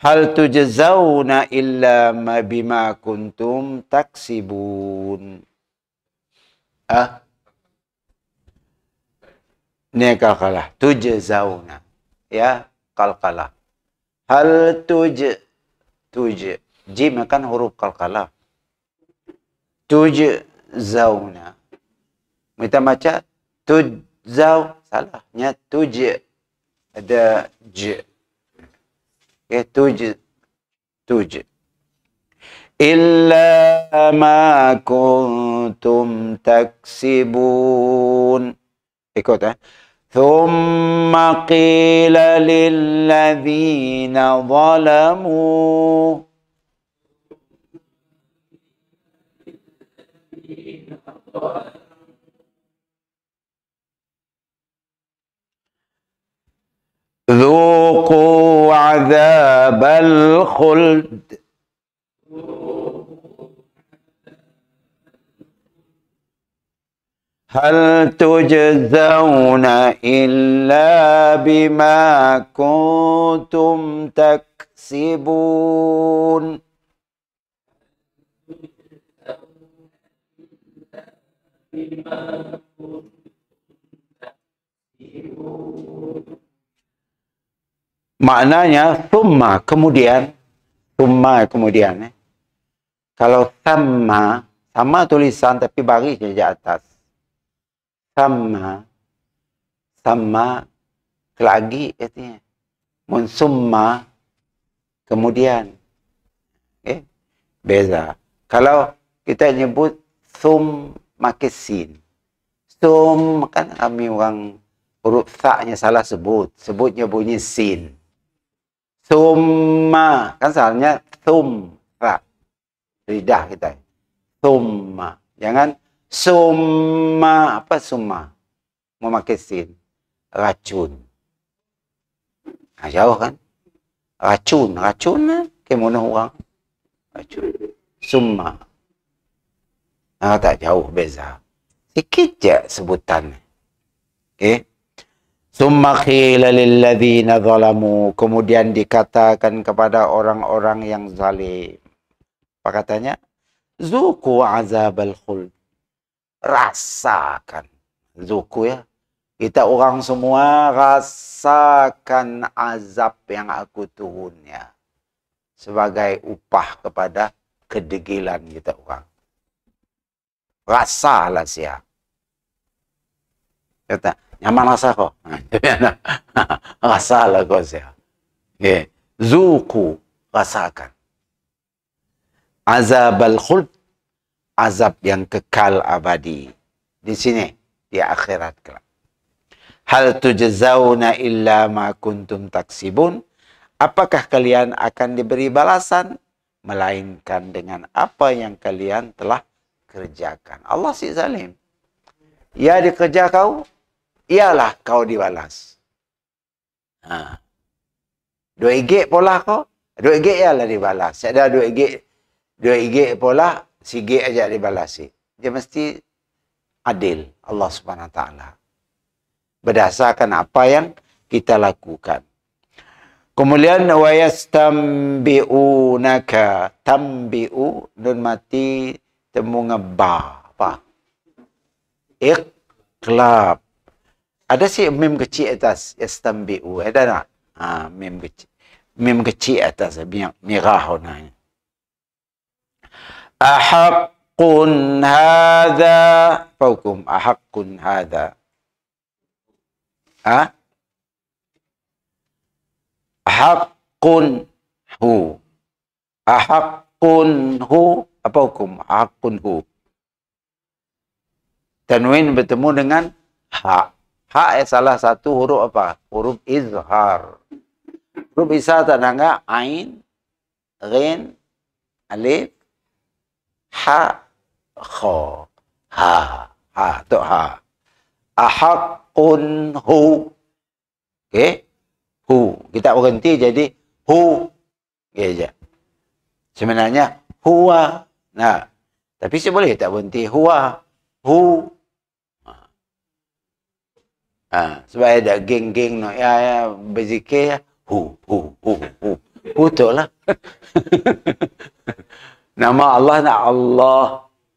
Hal tujzauna illa ma bima kuntum taksibun. Ah. nekakalah kalkalah. Tujzauna. Ya, kalkalah. Hal tuj tuj. Jim kan huruf kalkalah. Tujzauna. Kita baca tujzau salahnya tuj أداة ج هي إيه توج توج إلا ما كنتم تكسبون إيكوتا آه. ثم قيل للذين ظلموا Oh. ذوقوا عذاب الخلد هل تجزون إلا بما كنتم تكسبون Thank you. Maknanya summa kemudian summa kemudian. Eh. Kalau sama sama tulisan tapi barisnya di atas. Sama sama lagi artinya summa kemudian. eh Beza. Kalau kita nyebut sum makisin. Sum kan kami orang huruf sa salah sebut. Sebutnya bunyi sin summa kan soalnya sumra lidah kita summa jangan ya summa apa summa memakai sin racun nah, jauh kan racun racun mana orang racun summa nah, tak jauh beza sikit je sebutan okey Kemudian dikatakan kepada orang-orang yang zalim. Apa katanya? Zuku azabal khuld. Rasakan. Zuku ya. Kita orang semua rasakan azab yang aku turun ya. Sebagai upah kepada kedegilan kita orang. Rasalah siap. Kata, nyaman rasa kok rasalah kok saya yeah. zuku rasakan azab al khuld azab yang kekal abadi di sini di akhirat kelak hal tujzauna illa ma kuntum taksibun apakah kalian akan diberi balasan melainkan dengan apa yang kalian telah kerjakan Allah si zalim ya dikerja kau ialah kau dibalas. Ha. Dua ringgit pola kau, dua ringgit ialah dibalas. Saya dah dua ringgit, dua ringgit pola, sigit aja dibalas. Dia mesti adil Allah Subhanahu taala. Berdasarkan apa yang kita lakukan. Kemudian wa yastambi'unaka tambi'u nun mati temu ngeba apa? Iqlab ada sih mim kecil atas istambi'u. Ada tak? Ha, mim kecil. Mim kecil atas. Mirah nanya. Ahakun hadha. Faukum. Ahakun hadha. Ha? Ahakun hu. Ahakun hu. Apa hukum? Ahakun hu. Tanwin bertemu dengan ha. Ha salah satu huruf apa? Huruf izhar. Huruf izhar terdangga ain, ghin, alif, ha, kho, ha, ha, tu ha. Ahakun hu. Okey. Hu. Kita berhenti jadi hu. Okey je. Sebenarnya huwa. Nah. Tapi saya boleh tak berhenti huwa. Hu. Ah, sebab ada geng-geng no ya ya berzikir ya. Hu hu hu hu. Betul lah. Nama Allah nak Allah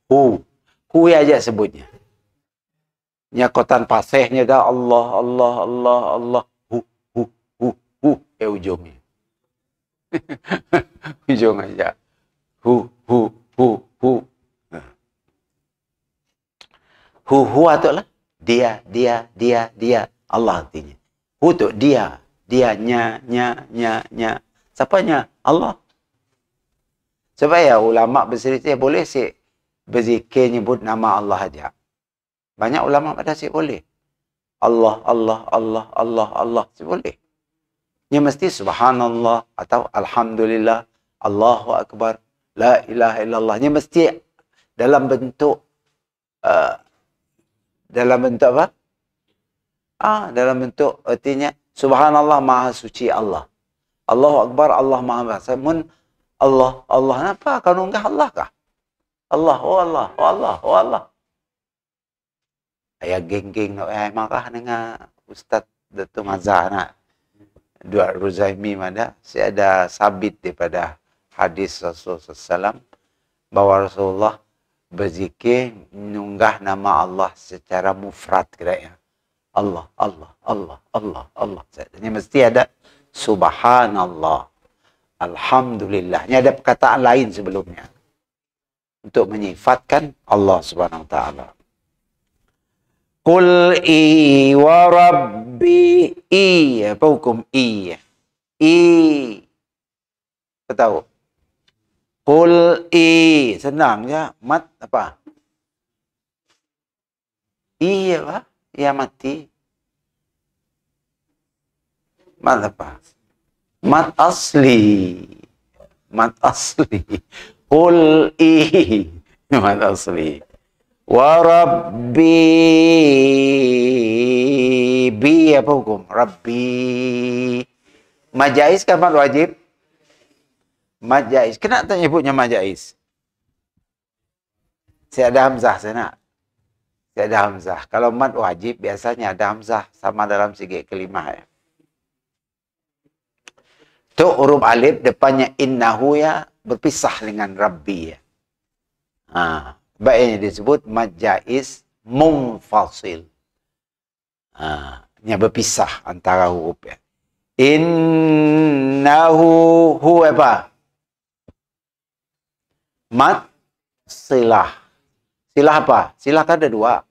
hu. Hu aja sebutnya. Nyakotan pasehnya dah Allah Allah Allah Allah hu hu hu hu eh ujungnya. Ujung aja. Hu hu hu hu. Nah. Hu hu atuk lah. dia, dia, dia, dia. Allah artinya. Untuk dia. Dia, nya, nya, nya, nya. Siapa nya? Allah. Supaya ulama berserita boleh si berzikir nyebut nama Allah saja. Banyak ulama pada si boleh. Allah, Allah, Allah, Allah, Allah. Si boleh. Ini mesti subhanallah atau alhamdulillah. Allahu Akbar. La ilaha illallah. Ini mesti dalam bentuk uh, Dalam bentuk apa? Ah, dalam bentuk artinya Subhanallah Maha Suci Allah. Allahu Akbar Allah Maha Besar. Mun Allah Allah apa? kan nunggah Allah kah? Allah, oh Allah, oh Allah, oh Allah. Ayah geng-geng nak ayah marah dengan Ustaz Datuk Mazah nak. Dua Ruzaimi mana? Saya ada sabit daripada hadis Rasulullah SAW. Bahawa Rasulullah berzikir mengunggah nama Allah secara mufrad kira ya. Allah, Allah, Allah, Allah, Allah. Ini mesti ada subhanallah. Alhamdulillah. Ini ada perkataan lain sebelumnya. Untuk menyifatkan Allah subhanahu wa ta'ala. Qul i wa rabbi i. Apa hukum i? I. Apa tahu? Kul i. Senang ya. Mat apa? Iya pak, Ya mati. Mat apa? Mat asli. Mat asli. Kul i. Mat asli. Warabi Bi apa hukum? Rabbi. Majais kapan wajib? Majais. Kenapa tak nyebutnya Majais? Saya ada Hamzah sana. Saya ada Hamzah. Kalau mad wajib biasanya ada Hamzah sama dalam segi kelima ya. Tu huruf alif depannya innahu ya berpisah dengan Rabbi ya. Ha. Baiknya disebut majais mungfasil. Ha. Ini berpisah antara huruf ya. Innahu hu apa? mat silah. Silah apa? Silah kan ada dua.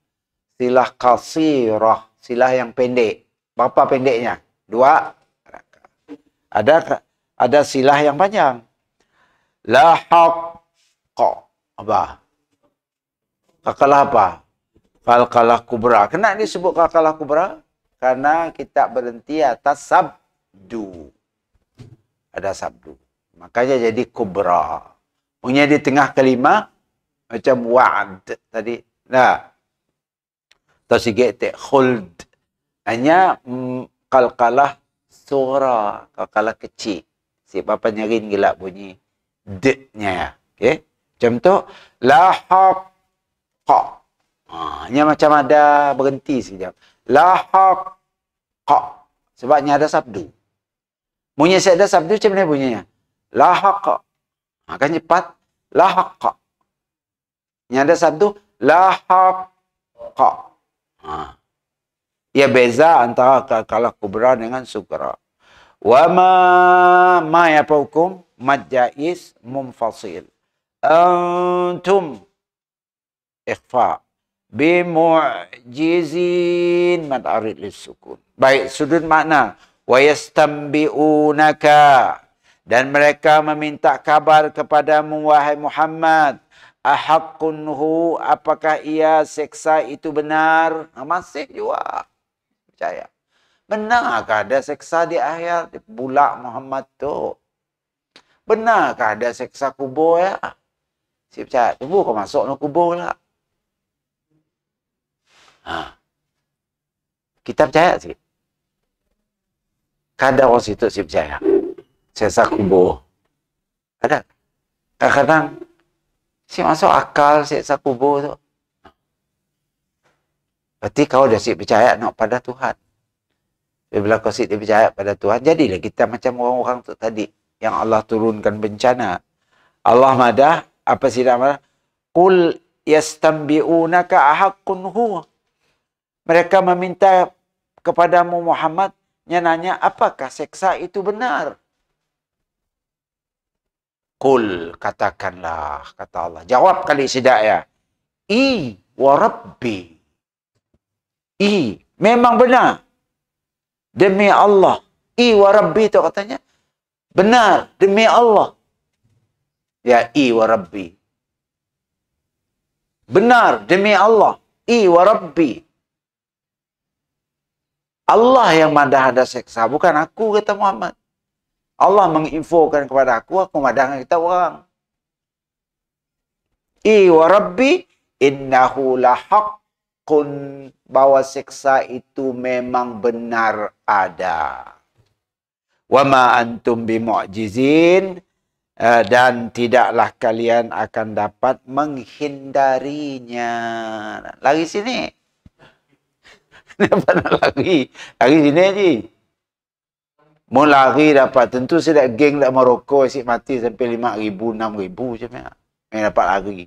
Silah kalsirah silah yang pendek. apa pendeknya? Dua. Ada ada silah yang panjang. lahok kok apa? Kakalah apa? Kalkalah kubra. Kena disebut kakalah kubra? Karena kita berhenti atas sabdu. Ada sabdu. Makanya jadi kubra. Punya di tengah kelima macam wa'ad tadi. Nah. Atau sikit tak khuld. Hanya mm, kalkalah suara. Kalkalah kecil. Si Papa nyarin gila bunyi. D-nya. Okay. Macam tu. La haq. Ha. Hanya macam ada berhenti sekejap. La haq. Sebabnya ada sabdu. Bunyi saya ada sabdu macam mana bunyinya? La haq. Maka cepat lahaqqa. Ini ada satu lahaqqa. Nah. Ya beza antara kala kubra dengan sugra. Wa ma ma ya apa hukum? Majais mumfasil. Antum ikhfa bimu'jizin mad arid sukun. Baik, sudut makna. Wa yastambi'unaka dan mereka meminta kabar kepadamu wahai Muhammad. Ahakunhu, apakah ia seksa itu benar? Nah, masih juga percaya. Benarkah ada seksa di akhir. Bulak Muhammad tu. Benarkah ada seksa kubur ya? Si percaya, tunggu kau masuk no kubur lah. Ha. Kita percaya sih. Kadang orang situ si percaya jasa kubo. Ada. Kadang-kadang si masuk akal siksa kubo tu. Berarti kau dah si percaya nak pada Tuhan. Bila kau si percaya pada Tuhan, jadilah kita macam orang-orang tu tadi. Yang Allah turunkan bencana. Allah madah, apa sih nama? Kul yastambi'unaka ahaqqun huwa. Mereka meminta kepadamu Muhammad, nyananya apakah seksa itu benar? Kul katakanlah, kata Allah. Jawab kali sidak ya. I wa rabbi. I. Memang benar. Demi Allah. I wa rabbi itu katanya. Benar. Demi Allah. Ya i wa rabbi. Benar. Demi Allah. I wa rabbi. Allah yang manda ada seksa. Bukan aku kata Muhammad. Allah menginfokan kepada aku, aku madangkan kita orang. I wa rabbi innahu lahaqqun bahwa siksa itu memang benar ada. Wa ma antum bimu'jizin eh, dan tidaklah kalian akan dapat menghindarinya. Lagi sini. Kenapa lagi? Lagi sini aja. Mau Melari dapat. Tentu saya tak geng dah Maroko. Asyik mati sampai lima ribu, enam ribu macam ni. Yang dapat lari.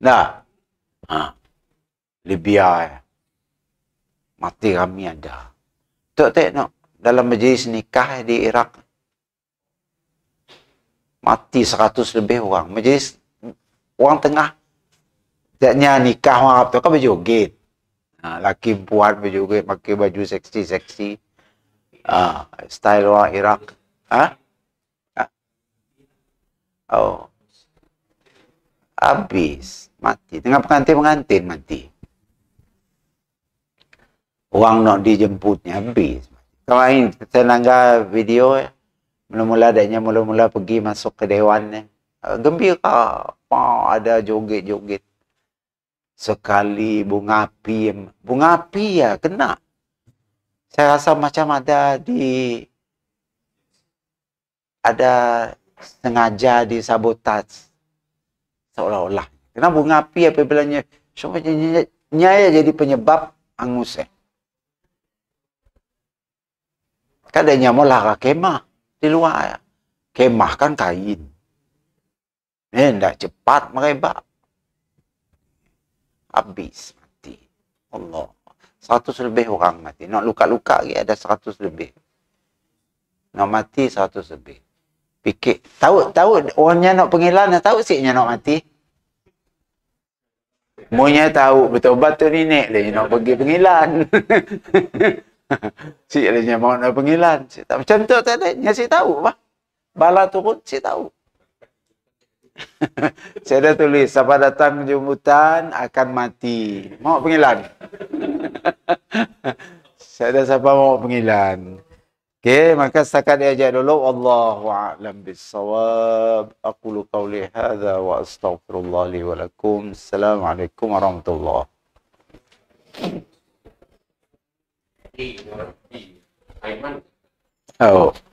Dah. Ha. Libya. Eh. Mati kami ada. Tok tengok. Dalam majlis nikah di Iraq. Mati seratus lebih orang. Majlis orang tengah. Tidaknya nikah orang Arab tu kan berjoget. Ha, laki puan berjoget. Pakai baju seksi-seksi. seksi seksi Ah, style orang Iraq. Ah? ah? Oh. Habis. Mati. Tengah pengantin-pengantin mati. Uang nak dijemputnya habis. Kemarin saya langgar video eh, Mula-mula adanya mula-mula pergi masuk ke dewan eh. ah, Gembira. Oh, ada joget-joget. Sekali bunga api. Bunga api ya kena saya rasa macam ada di ada sengaja disabotase seolah-olah. Kenapa bunga api apabila nyaya, nyaya jadi penyebab angusnya. Eh. Kan Kadanya Kadangnya mau lara kemah di luar. Eh. Kemah kan kain. Ini eh, tidak cepat merebak. Habis mati. Allah. seratus lebih orang mati. Nak luka-luka lagi ada seratus lebih. Nak mati seratus lebih. Fikir. Tahu, tahu orangnya nak pengilan, tahu siknya nak mati. Munya tahu betul betul ni nek dia nak pergi pengilan. si dia nak pengilan. Si tak macam tu tak ada. Si tahu bah. Bala turun si tahu. saya dah tulis, siapa datang jemputan akan mati. Mau pengilan. saya dah siapa mau pengilan. Okay, maka setakat dia ajak dulu. Wallahu a'lam bisawab. Aku lukau lihada wa astagfirullah li walakum. Assalamualaikum warahmatullahi wabarakatuh. Oh.